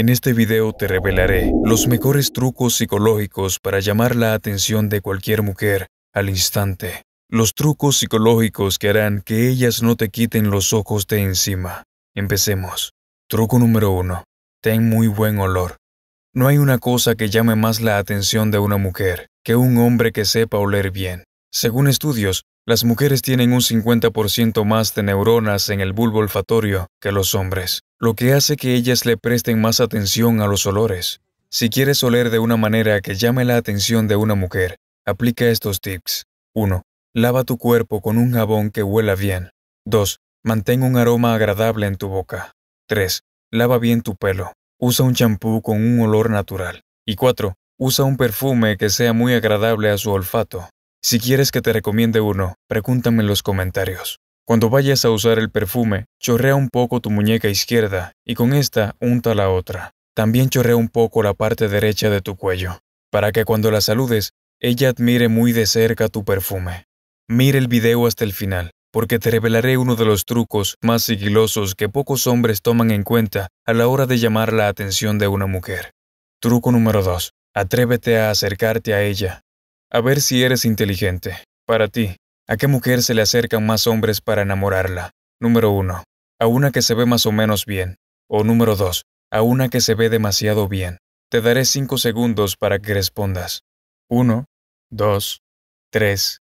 En este video te revelaré los mejores trucos psicológicos para llamar la atención de cualquier mujer al instante. Los trucos psicológicos que harán que ellas no te quiten los ojos de encima. Empecemos. Truco número 1. Ten muy buen olor. No hay una cosa que llame más la atención de una mujer que un hombre que sepa oler bien. Según estudios, las mujeres tienen un 50% más de neuronas en el bulbo olfatorio que los hombres, lo que hace que ellas le presten más atención a los olores. Si quieres oler de una manera que llame la atención de una mujer, aplica estos tips. 1. Lava tu cuerpo con un jabón que huela bien. 2. Mantén un aroma agradable en tu boca. 3. Lava bien tu pelo. Usa un champú con un olor natural. Y 4. Usa un perfume que sea muy agradable a su olfato. Si quieres que te recomiende uno, pregúntame en los comentarios. Cuando vayas a usar el perfume, chorrea un poco tu muñeca izquierda y con esta unta la otra. También chorrea un poco la parte derecha de tu cuello, para que cuando la saludes, ella admire muy de cerca tu perfume. Mire el video hasta el final, porque te revelaré uno de los trucos más sigilosos que pocos hombres toman en cuenta a la hora de llamar la atención de una mujer. Truco número 2. Atrévete a acercarte a ella a ver si eres inteligente. Para ti, ¿a qué mujer se le acercan más hombres para enamorarla? Número 1. A una que se ve más o menos bien. O número 2. A una que se ve demasiado bien. Te daré 5 segundos para que respondas. 1, 2, 3,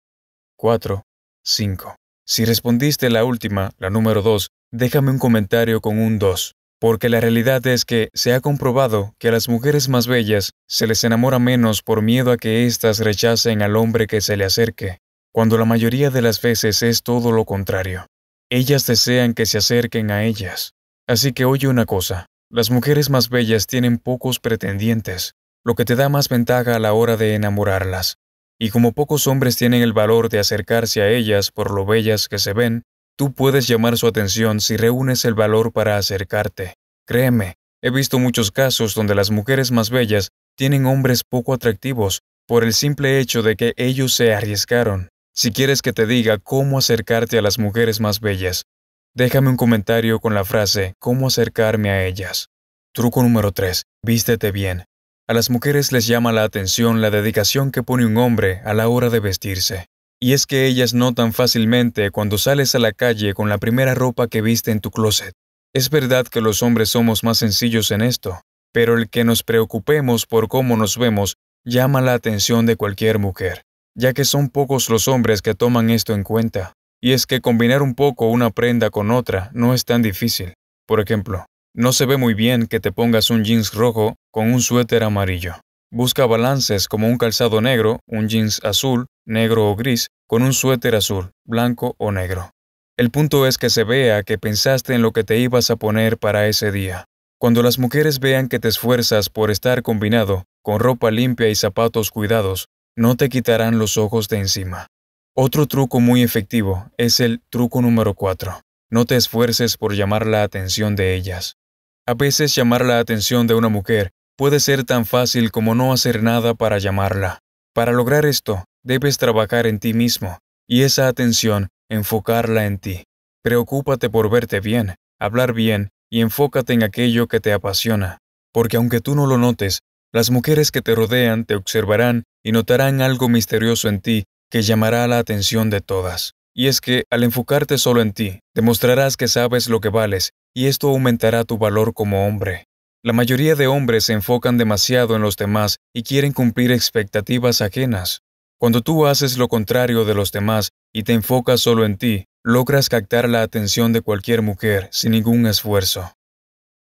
4, 5. Si respondiste la última, la número 2, déjame un comentario con un 2 porque la realidad es que se ha comprobado que a las mujeres más bellas se les enamora menos por miedo a que éstas rechacen al hombre que se le acerque, cuando la mayoría de las veces es todo lo contrario. Ellas desean que se acerquen a ellas. Así que oye una cosa, las mujeres más bellas tienen pocos pretendientes, lo que te da más ventaja a la hora de enamorarlas. Y como pocos hombres tienen el valor de acercarse a ellas por lo bellas que se ven, Tú puedes llamar su atención si reúnes el valor para acercarte. Créeme, he visto muchos casos donde las mujeres más bellas tienen hombres poco atractivos por el simple hecho de que ellos se arriesgaron. Si quieres que te diga cómo acercarte a las mujeres más bellas, déjame un comentario con la frase cómo acercarme a ellas. Truco número 3. Vístete bien. A las mujeres les llama la atención la dedicación que pone un hombre a la hora de vestirse. Y es que ellas notan fácilmente cuando sales a la calle con la primera ropa que viste en tu closet. Es verdad que los hombres somos más sencillos en esto, pero el que nos preocupemos por cómo nos vemos llama la atención de cualquier mujer, ya que son pocos los hombres que toman esto en cuenta. Y es que combinar un poco una prenda con otra no es tan difícil. Por ejemplo, no se ve muy bien que te pongas un jeans rojo con un suéter amarillo. Busca balances como un calzado negro, un jeans azul negro o gris, con un suéter azul, blanco o negro. El punto es que se vea que pensaste en lo que te ibas a poner para ese día. Cuando las mujeres vean que te esfuerzas por estar combinado, con ropa limpia y zapatos cuidados, no te quitarán los ojos de encima. Otro truco muy efectivo es el truco número 4. No te esfuerces por llamar la atención de ellas. A veces llamar la atención de una mujer puede ser tan fácil como no hacer nada para llamarla. Para lograr esto, Debes trabajar en ti mismo y esa atención enfocarla en ti. Preocúpate por verte bien, hablar bien y enfócate en aquello que te apasiona. Porque aunque tú no lo notes, las mujeres que te rodean te observarán y notarán algo misterioso en ti que llamará la atención de todas. Y es que al enfocarte solo en ti, demostrarás que sabes lo que vales y esto aumentará tu valor como hombre. La mayoría de hombres se enfocan demasiado en los demás y quieren cumplir expectativas ajenas. Cuando tú haces lo contrario de los demás y te enfocas solo en ti, logras captar la atención de cualquier mujer sin ningún esfuerzo.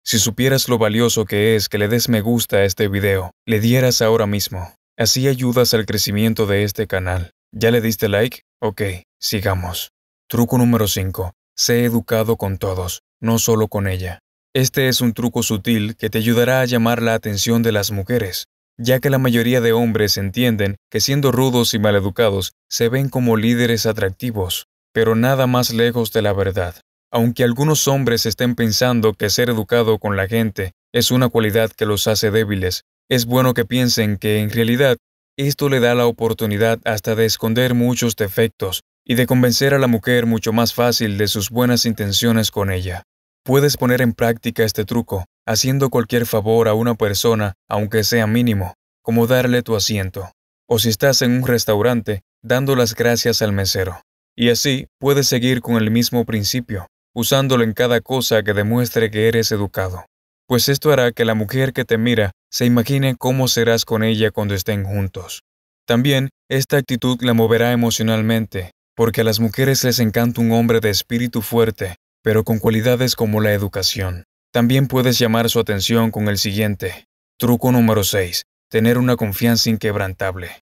Si supieras lo valioso que es que le des me gusta a este video, le dieras ahora mismo. Así ayudas al crecimiento de este canal. ¿Ya le diste like? Ok, sigamos. Truco número 5. Sé educado con todos, no solo con ella. Este es un truco sutil que te ayudará a llamar la atención de las mujeres ya que la mayoría de hombres entienden que siendo rudos y maleducados se ven como líderes atractivos, pero nada más lejos de la verdad. Aunque algunos hombres estén pensando que ser educado con la gente es una cualidad que los hace débiles, es bueno que piensen que en realidad esto le da la oportunidad hasta de esconder muchos defectos y de convencer a la mujer mucho más fácil de sus buenas intenciones con ella. Puedes poner en práctica este truco haciendo cualquier favor a una persona, aunque sea mínimo, como darle tu asiento, o si estás en un restaurante, dando las gracias al mesero. Y así puedes seguir con el mismo principio, usándolo en cada cosa que demuestre que eres educado, pues esto hará que la mujer que te mira se imagine cómo serás con ella cuando estén juntos. También esta actitud la moverá emocionalmente, porque a las mujeres les encanta un hombre de espíritu fuerte, pero con cualidades como la educación. También puedes llamar su atención con el siguiente. Truco número 6. Tener una confianza inquebrantable.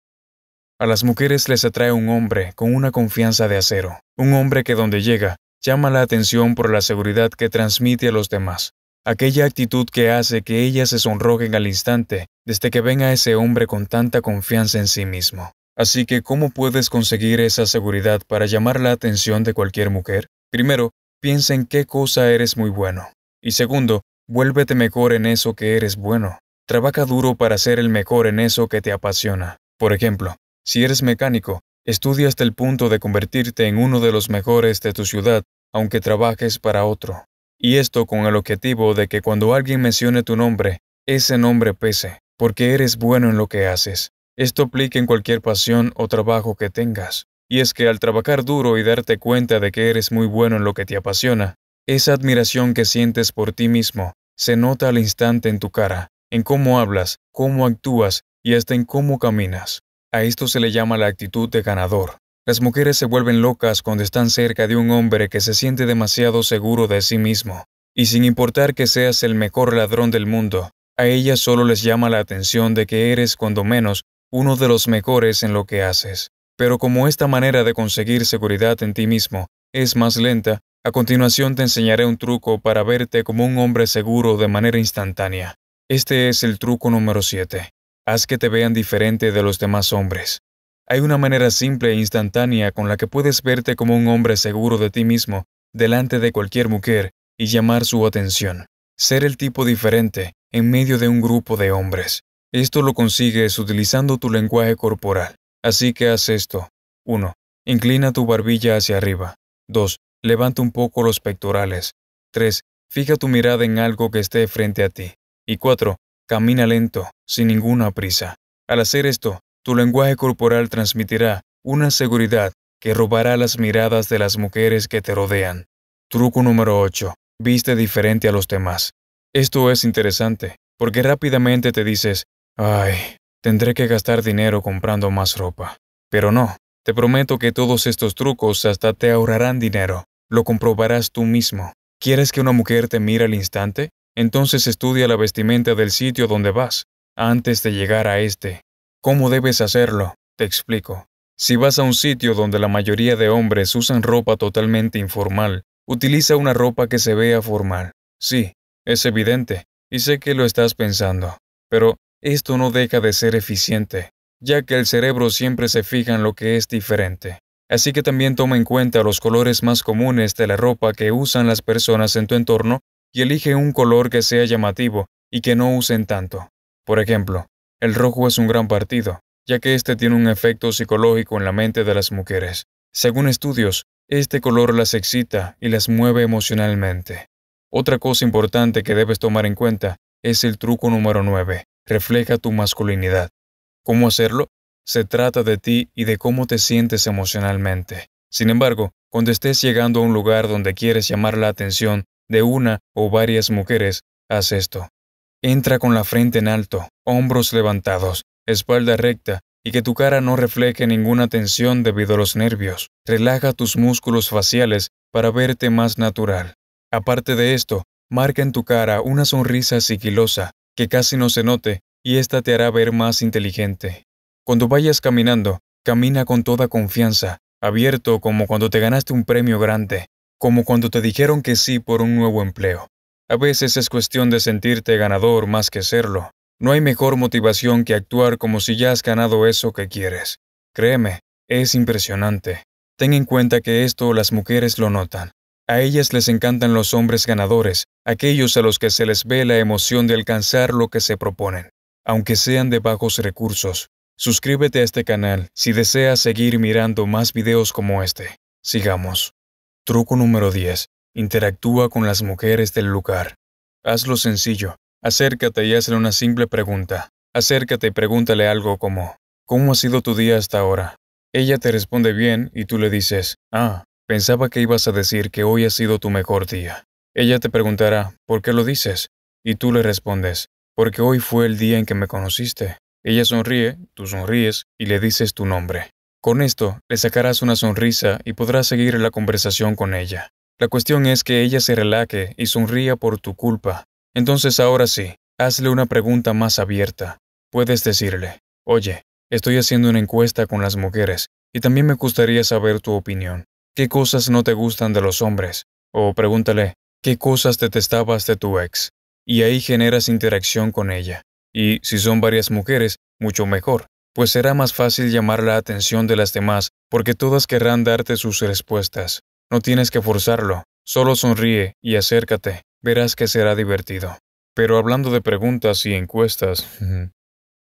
A las mujeres les atrae un hombre con una confianza de acero, un hombre que donde llega llama la atención por la seguridad que transmite a los demás, aquella actitud que hace que ellas se sonrojen al instante desde que ven a ese hombre con tanta confianza en sí mismo. Así que, ¿cómo puedes conseguir esa seguridad para llamar la atención de cualquier mujer? Primero, piensa en qué cosa eres muy bueno. Y segundo, vuélvete mejor en eso que eres bueno. Trabaja duro para ser el mejor en eso que te apasiona. Por ejemplo, si eres mecánico, estudia hasta el punto de convertirte en uno de los mejores de tu ciudad, aunque trabajes para otro. Y esto con el objetivo de que cuando alguien mencione tu nombre, ese nombre pese, porque eres bueno en lo que haces. Esto aplica en cualquier pasión o trabajo que tengas. Y es que al trabajar duro y darte cuenta de que eres muy bueno en lo que te apasiona, esa admiración que sientes por ti mismo se nota al instante en tu cara, en cómo hablas, cómo actúas y hasta en cómo caminas. A esto se le llama la actitud de ganador. Las mujeres se vuelven locas cuando están cerca de un hombre que se siente demasiado seguro de sí mismo. Y sin importar que seas el mejor ladrón del mundo, a ellas solo les llama la atención de que eres, cuando menos, uno de los mejores en lo que haces. Pero como esta manera de conseguir seguridad en ti mismo es más lenta, a continuación te enseñaré un truco para verte como un hombre seguro de manera instantánea. Este es el truco número 7. Haz que te vean diferente de los demás hombres. Hay una manera simple e instantánea con la que puedes verte como un hombre seguro de ti mismo delante de cualquier mujer y llamar su atención. Ser el tipo diferente en medio de un grupo de hombres. Esto lo consigues utilizando tu lenguaje corporal. Así que haz esto. 1. Inclina tu barbilla hacia arriba. 2. Levanta un poco los pectorales. 3. Fija tu mirada en algo que esté frente a ti. Y 4. Camina lento, sin ninguna prisa. Al hacer esto, tu lenguaje corporal transmitirá una seguridad que robará las miradas de las mujeres que te rodean. Truco número 8. Viste diferente a los demás. Esto es interesante, porque rápidamente te dices, ay, tendré que gastar dinero comprando más ropa. Pero no, te prometo que todos estos trucos hasta te ahorrarán dinero. Lo comprobarás tú mismo. ¿Quieres que una mujer te mire al instante? Entonces estudia la vestimenta del sitio donde vas, antes de llegar a este. ¿Cómo debes hacerlo? Te explico. Si vas a un sitio donde la mayoría de hombres usan ropa totalmente informal, utiliza una ropa que se vea formal. Sí, es evidente, y sé que lo estás pensando, pero esto no deja de ser eficiente, ya que el cerebro siempre se fija en lo que es diferente. Así que también toma en cuenta los colores más comunes de la ropa que usan las personas en tu entorno y elige un color que sea llamativo y que no usen tanto. Por ejemplo, el rojo es un gran partido, ya que este tiene un efecto psicológico en la mente de las mujeres. Según estudios, este color las excita y las mueve emocionalmente. Otra cosa importante que debes tomar en cuenta es el truco número 9. Refleja tu masculinidad. ¿Cómo hacerlo? Se trata de ti y de cómo te sientes emocionalmente. Sin embargo, cuando estés llegando a un lugar donde quieres llamar la atención de una o varias mujeres, haz esto. Entra con la frente en alto, hombros levantados, espalda recta y que tu cara no refleje ninguna tensión debido a los nervios. Relaja tus músculos faciales para verte más natural. Aparte de esto, marca en tu cara una sonrisa sigilosa que casi no se note y esta te hará ver más inteligente. Cuando vayas caminando, camina con toda confianza, abierto como cuando te ganaste un premio grande, como cuando te dijeron que sí por un nuevo empleo. A veces es cuestión de sentirte ganador más que serlo. No hay mejor motivación que actuar como si ya has ganado eso que quieres. Créeme, es impresionante. Ten en cuenta que esto las mujeres lo notan. A ellas les encantan los hombres ganadores, aquellos a los que se les ve la emoción de alcanzar lo que se proponen, aunque sean de bajos recursos, Suscríbete a este canal si deseas seguir mirando más videos como este. Sigamos. Truco número 10. Interactúa con las mujeres del lugar. Hazlo sencillo. Acércate y hazle una simple pregunta. Acércate y pregúntale algo como, ¿cómo ha sido tu día hasta ahora? Ella te responde bien y tú le dices, ah, pensaba que ibas a decir que hoy ha sido tu mejor día. Ella te preguntará, ¿por qué lo dices? Y tú le respondes, porque hoy fue el día en que me conociste. Ella sonríe, tú sonríes y le dices tu nombre. Con esto, le sacarás una sonrisa y podrás seguir la conversación con ella. La cuestión es que ella se relaque y sonría por tu culpa. Entonces ahora sí, hazle una pregunta más abierta. Puedes decirle, oye, estoy haciendo una encuesta con las mujeres y también me gustaría saber tu opinión. ¿Qué cosas no te gustan de los hombres? O pregúntale, ¿qué cosas detestabas de tu ex? Y ahí generas interacción con ella y si son varias mujeres, mucho mejor, pues será más fácil llamar la atención de las demás porque todas querrán darte sus respuestas. No tienes que forzarlo, solo sonríe y acércate, verás que será divertido. Pero hablando de preguntas y encuestas,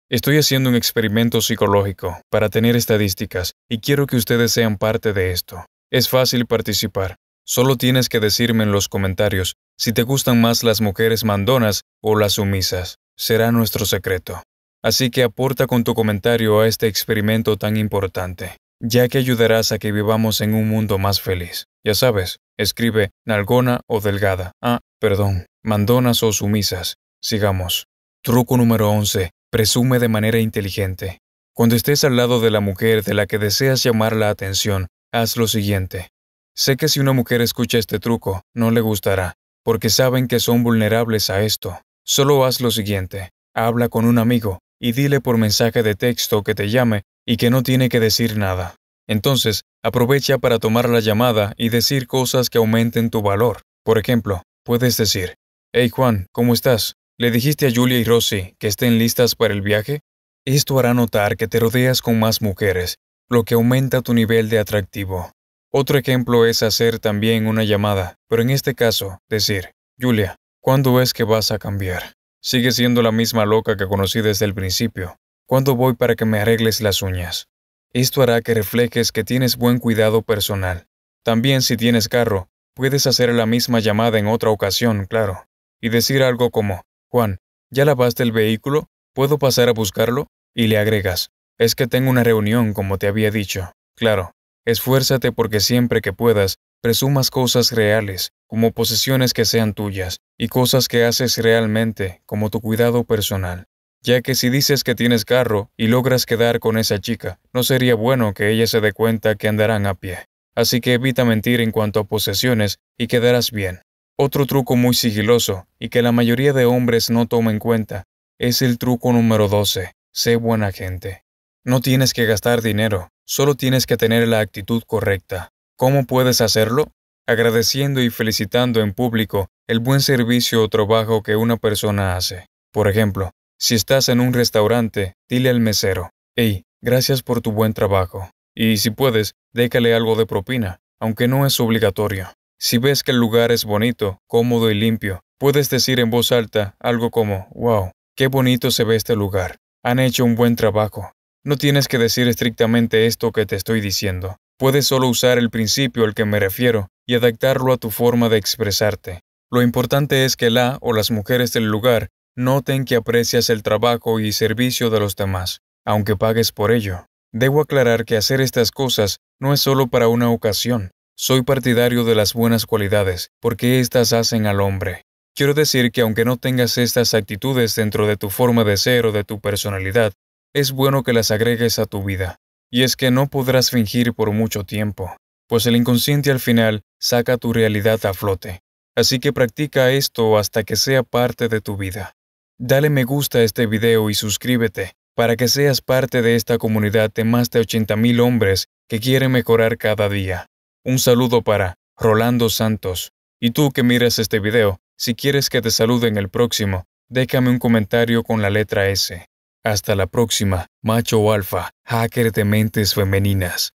estoy haciendo un experimento psicológico para tener estadísticas y quiero que ustedes sean parte de esto. Es fácil participar, solo tienes que decirme en los comentarios si te gustan más las mujeres mandonas o las sumisas será nuestro secreto. Así que aporta con tu comentario a este experimento tan importante, ya que ayudarás a que vivamos en un mundo más feliz. Ya sabes, escribe nalgona o delgada. Ah, perdón, mandonas o sumisas. Sigamos. Truco número 11. Presume de manera inteligente. Cuando estés al lado de la mujer de la que deseas llamar la atención, haz lo siguiente. Sé que si una mujer escucha este truco, no le gustará, porque saben que son vulnerables a esto, Solo haz lo siguiente, habla con un amigo y dile por mensaje de texto que te llame y que no tiene que decir nada. Entonces, aprovecha para tomar la llamada y decir cosas que aumenten tu valor. Por ejemplo, puedes decir, Hey Juan, ¿cómo estás? ¿Le dijiste a Julia y Rossi que estén listas para el viaje? Esto hará notar que te rodeas con más mujeres, lo que aumenta tu nivel de atractivo. Otro ejemplo es hacer también una llamada, pero en este caso, decir, Julia, ¿Cuándo es que vas a cambiar? Sigue siendo la misma loca que conocí desde el principio. ¿Cuándo voy para que me arregles las uñas? Esto hará que reflejes que tienes buen cuidado personal. También si tienes carro, puedes hacer la misma llamada en otra ocasión, claro, y decir algo como, Juan, ¿ya lavaste el vehículo? ¿Puedo pasar a buscarlo? Y le agregas, es que tengo una reunión como te había dicho. Claro, esfuérzate porque siempre que puedas, presumas cosas reales, como posesiones que sean tuyas, y cosas que haces realmente, como tu cuidado personal. Ya que si dices que tienes carro y logras quedar con esa chica, no sería bueno que ella se dé cuenta que andarán a pie. Así que evita mentir en cuanto a posesiones y quedarás bien. Otro truco muy sigiloso y que la mayoría de hombres no toma en cuenta es el truco número 12. Sé buena gente. No tienes que gastar dinero, solo tienes que tener la actitud correcta. ¿Cómo puedes hacerlo? agradeciendo y felicitando en público el buen servicio o trabajo que una persona hace. Por ejemplo, si estás en un restaurante, dile al mesero, hey, gracias por tu buen trabajo. Y si puedes, déjale algo de propina, aunque no es obligatorio. Si ves que el lugar es bonito, cómodo y limpio, puedes decir en voz alta algo como, wow, qué bonito se ve este lugar. Han hecho un buen trabajo. No tienes que decir estrictamente esto que te estoy diciendo. Puedes solo usar el principio al que me refiero y adaptarlo a tu forma de expresarte. Lo importante es que la o las mujeres del lugar noten que aprecias el trabajo y servicio de los demás, aunque pagues por ello. Debo aclarar que hacer estas cosas no es solo para una ocasión. Soy partidario de las buenas cualidades, porque éstas hacen al hombre. Quiero decir que aunque no tengas estas actitudes dentro de tu forma de ser o de tu personalidad, es bueno que las agregues a tu vida. Y es que no podrás fingir por mucho tiempo pues el inconsciente al final saca tu realidad a flote. Así que practica esto hasta que sea parte de tu vida. Dale me gusta a este video y suscríbete para que seas parte de esta comunidad de más de 80.000 hombres que quieren mejorar cada día. Un saludo para Rolando Santos. Y tú que miras este video, si quieres que te salude en el próximo, déjame un comentario con la letra S. Hasta la próxima, macho alfa, hacker de mentes femeninas.